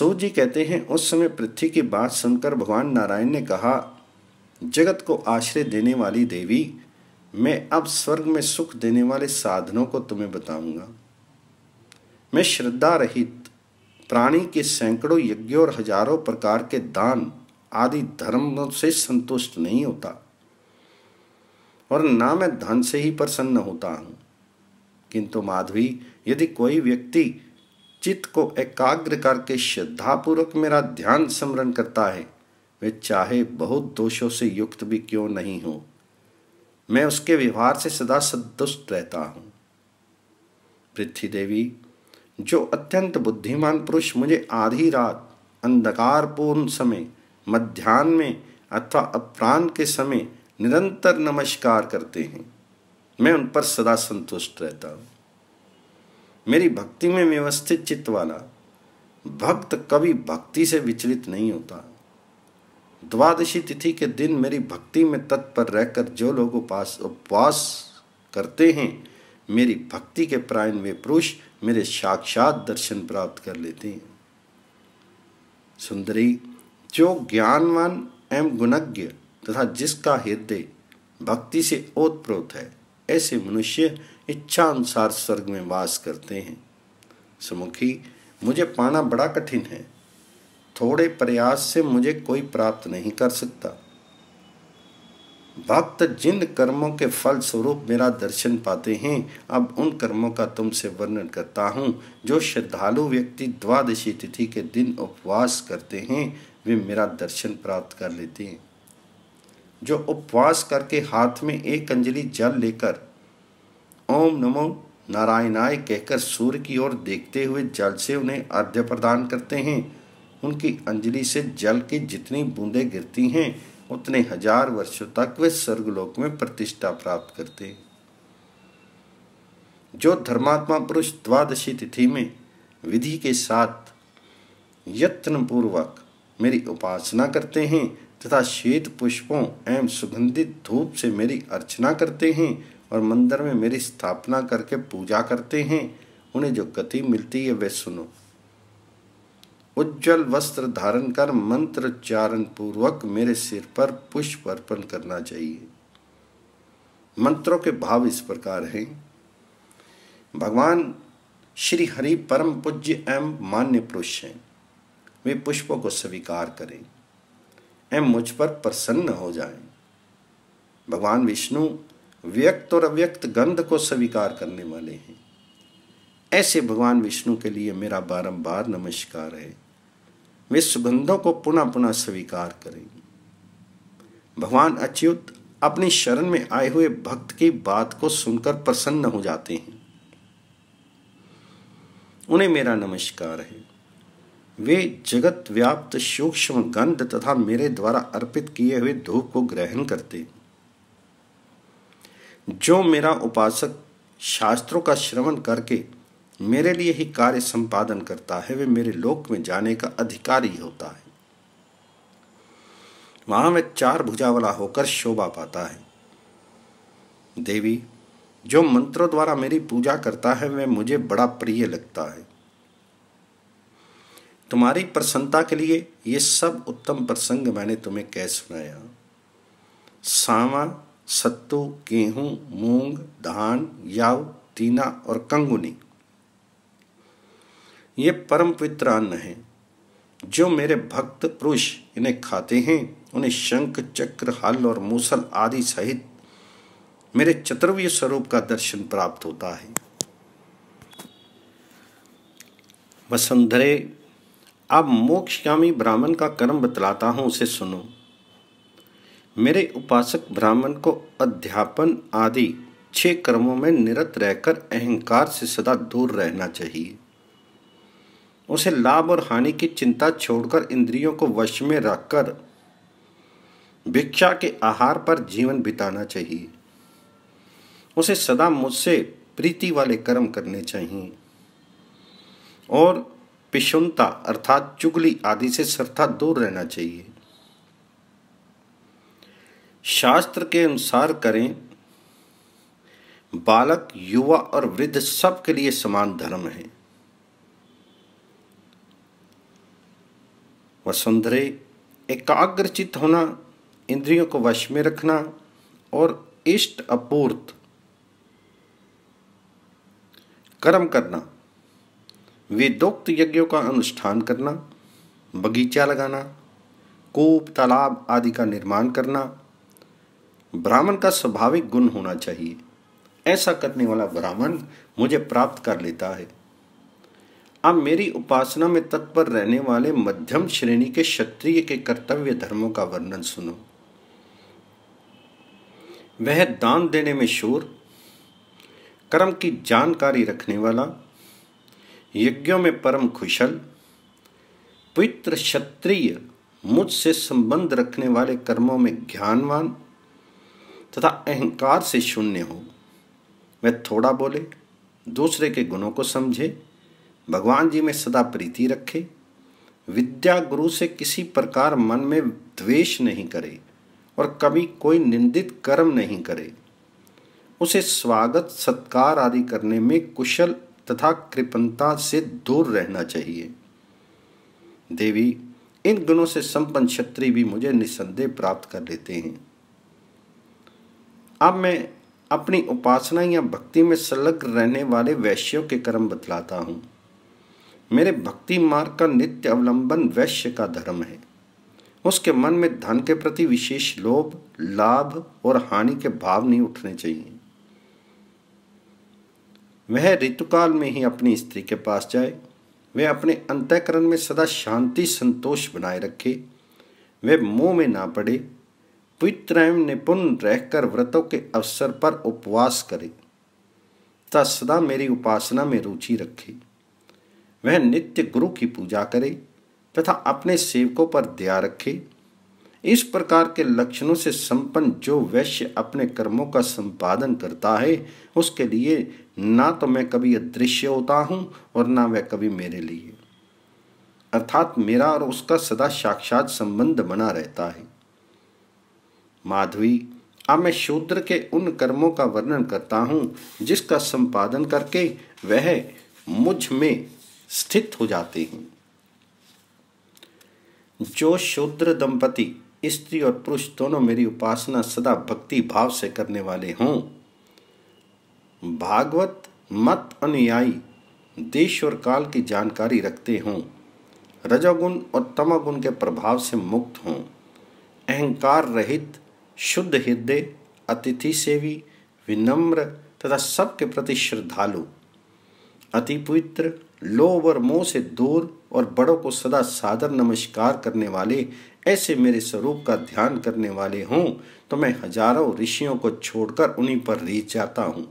सूर्य जी कहते हैं उस समय पृथ्वी की बात सुनकर भगवान नारायण ने कहा जगत को आश्रय देने वाली देवी मैं अब स्वर्ग में सुख देने वाले साधनों को तुम्हें बताऊंगा मैं श्रद्धा रहित प्राणी के सैकड़ों यज्ञों और हजारों प्रकार के दान आदि धर्मों से संतुष्ट नहीं होता और ना मैं धन से ही प्रसन्न होता हूं किंतु माधवी यदि कोई व्यक्ति चित्त को एकाग्र करके श्रद्धापूर्वक मेरा ध्यान स्मरण करता है वे चाहे बहुत दोषों से युक्त भी क्यों नहीं हो मैं उसके व्यवहार से सदा संतुष्ट रहता हूँ पृथ्वी देवी जो अत्यंत बुद्धिमान पुरुष मुझे आधी रात अंधकारपूर्ण समय मध्यान्ह में अथवा अपरांत के समय निरंतर नमस्कार करते हैं मैं उन पर सदा संतुष्ट रहता हूँ मेरी भक्ति में व्यवस्थित चित्त वाला भक्त कभी भक्ति से विचलित नहीं होता द्वादशी तिथि के दिन मेरी भक्ति में तत्पर रहकर जो लोग उपास उपवास करते हैं मेरी भक्ति के प्रायण वे पुरुष मेरे साक्षात दर्शन प्राप्त कर लेते हैं सुंदरी जो ज्ञानवान एवं गुणज्ञ तथा जिसका हृदय भक्ति से ओतप्रोत है ऐसे मनुष्य इच्छा अनुसार स्वर्ग में वास करते हैं सुमुखी मुझे पाना बड़ा कठिन है थोड़े प्रयास से मुझे कोई प्राप्त नहीं कर सकता भक्त जिन कर्मों के फल स्वरूप मेरा दर्शन पाते हैं अब उन कर्मों का तुमसे वर्णन करता हूँ जो श्रद्धालु व्यक्ति द्वादशी तिथि के दिन उपवास करते हैं वे मेरा दर्शन प्राप्त कर लेते हैं जो उपवास करके हाथ में एक अंजलि जल लेकर ओम नमो नारायणाय कहकर सूर्य की ओर देखते हुए जल से उन्हें अर्घ्य प्रदान करते हैं उनकी अंजलि से जल की जितनी बूंदें गिरती हैं उतने हजार वर्षों तक वे स्वर्गलोक में प्रतिष्ठा प्राप्त करते हैं जो धर्मात्मा पुरुष द्वादशी तिथि में विधि के साथ यत्नपूर्वक मेरी उपासना करते हैं तथा श्वेत पुष्पों एवं सुगंधित धूप से मेरी अर्चना करते हैं और मंदिर में मेरी स्थापना करके पूजा करते हैं उन्हें जो गति मिलती है वे सुनो उज्जवल वस्त्र धारण कर मंत्र उच्चारण पूर्वक मेरे सिर पर पुष्प अर्पण करना चाहिए मंत्रों के भाव इस प्रकार हैं भगवान श्री हरि परम पूज्य एवं मान्य पुरुष हैं वे पुष्पों को स्वीकार करें एवं मुझ पर प्रसन्न हो जाएं। भगवान विष्णु व्यक्त और अव्यक्त गंध को स्वीकार करने वाले हैं ऐसे भगवान विष्णु के लिए मेरा बारंबार नमस्कार है वे सुगंधों को पुनः पुनः स्वीकार करें भगवान अच्युत अपनी शरण में आए हुए भक्त की बात को सुनकर प्रसन्न हो जाते हैं उन्हें मेरा नमस्कार है वे जगत व्याप्त सूक्ष्म गंध तथा मेरे द्वारा अर्पित किए हुए धूप को ग्रहण करते हैं जो मेरा उपासक शास्त्रों का श्रवण करके मेरे लिए ही कार्य संपादन करता है वे मेरे लोक में जाने का अधिकारी होता है वहां वह चार भुजा वाला होकर शोभा पाता है देवी जो मंत्रों द्वारा मेरी पूजा करता है वह मुझे बड़ा प्रिय लगता है तुम्हारी प्रसन्नता के लिए यह सब उत्तम प्रसंग मैंने तुम्हें कह सुनाया सामा सत्तू गेहूं मूंग धान याव तीना और कंगुनी ये परम पवित्र अन्न है जो मेरे भक्त पुरुष इन्हें खाते हैं उन्हें शंख चक्र हल और मूसल आदि सहित मेरे चतुर्वीय स्वरूप का दर्शन प्राप्त होता है वसुंधरे अब मोक्षगामी ब्राह्मण का कर्म बतलाता हूं उसे सुनो मेरे उपासक ब्राह्मण को अध्यापन आदि छह कर्मों में निरत रहकर अहंकार से सदा दूर रहना चाहिए उसे लाभ और हानि की चिंता छोड़कर इंद्रियों को वश में रखकर भिक्षा के आहार पर जीवन बिताना चाहिए उसे सदा मुझसे प्रीति वाले कर्म करने चाहिए और पिशुनता अर्थात चुगली आदि से सर्था दूर रहना चाहिए शास्त्र के अनुसार करें बालक युवा और वृद्ध सबके लिए समान धर्म है वसुंधरे एकाग्रचित होना इंद्रियों को वश में रखना और इष्ट अपूर्त कर्म करना वेदोक्त यज्ञों का अनुष्ठान करना बगीचा लगाना कूप तालाब आदि का निर्माण करना ब्राह्मण का स्वाभाविक गुण होना चाहिए ऐसा करने वाला ब्राह्मण मुझे प्राप्त कर लेता है अब मेरी उपासना में तत्पर रहने वाले मध्यम श्रेणी के क्षत्रिय के कर्तव्य धर्मों का वर्णन सुनो वह दान देने में शूर कर्म की जानकारी रखने वाला यज्ञों में परम कुशल पवित्र क्षत्रिय मुझसे संबंध रखने वाले कर्मों में ज्ञानवान तथा अहंकार से शून्य हो वह थोड़ा बोले दूसरे के गुणों को समझे भगवान जी में सदा प्रीति रखे विद्या गुरु से किसी प्रकार मन में द्वेष नहीं करे और कभी कोई निंदित कर्म नहीं करे उसे स्वागत सत्कार आदि करने में कुशल तथा कृपणता से दूर रहना चाहिए देवी इन गुणों से संपन्न क्षत्रिय भी मुझे निसंदेह प्राप्त कर लेते हैं अब मैं अपनी उपासना या भक्ति में संलग्न रहने वाले वैश्यों के कर्म बतलाता हूँ मेरे भक्ति मार्ग का नित्य अवलंबन वैश्य का धर्म है उसके मन में धन के प्रति विशेष लोभ लाभ और हानि के भाव नहीं उठने चाहिए वह ऋतुकाल में ही अपनी स्त्री के पास जाए वह अपने अंतःकरण में सदा शांति संतोष बनाए रखे वह मोह में ना पड़े एवं निपुण रहकर व्रतों के अवसर पर उपवास करे तथा सदा मेरी उपासना में रुचि रखे वह नित्य गुरु की पूजा करे तथा अपने सेवकों पर दया रखे इस प्रकार के लक्षणों से संपन्न जो वैश्य अपने कर्मों का संपादन करता है उसके लिए ना तो मैं कभी अदृश्य होता हूँ और ना वह कभी मेरे लिए अर्थात मेरा और उसका सदा साक्षात संबंध बना रहता है माधवी अब मैं शूद्र के उन कर्मों का वर्णन करता हूँ जिसका संपादन करके वह मुझ में स्थित हो जाते हैं जो शूद्र दंपति स्त्री और पुरुष दोनों मेरी उपासना सदा भक्ति भाव से करने वाले हों भागवत मत अनुयायी देश और काल की जानकारी रखते हों रजोगुण और तमोगुण के प्रभाव से मुक्त हों अहंकार रहित शुद्ध हृदय अतिथि सेवी विनम्र तथा सबके प्रति श्रद्धालु अति पवित्र लोभ और मोह से दूर और बड़ों को सदा सादर नमस्कार करने वाले ऐसे मेरे स्वरूप का ध्यान करने वाले हों तो मैं हजारों ऋषियों को छोड़कर उन्हीं पर रीत जाता हूँ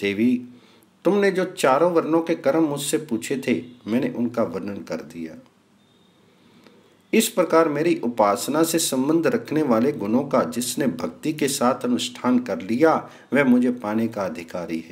देवी तुमने जो चारों वर्णों के कर्म मुझसे पूछे थे मैंने उनका वर्णन कर दिया इस प्रकार मेरी उपासना से संबंध रखने वाले गुणों का जिसने भक्ति के साथ अनुष्ठान कर लिया वह मुझे पाने का अधिकारी है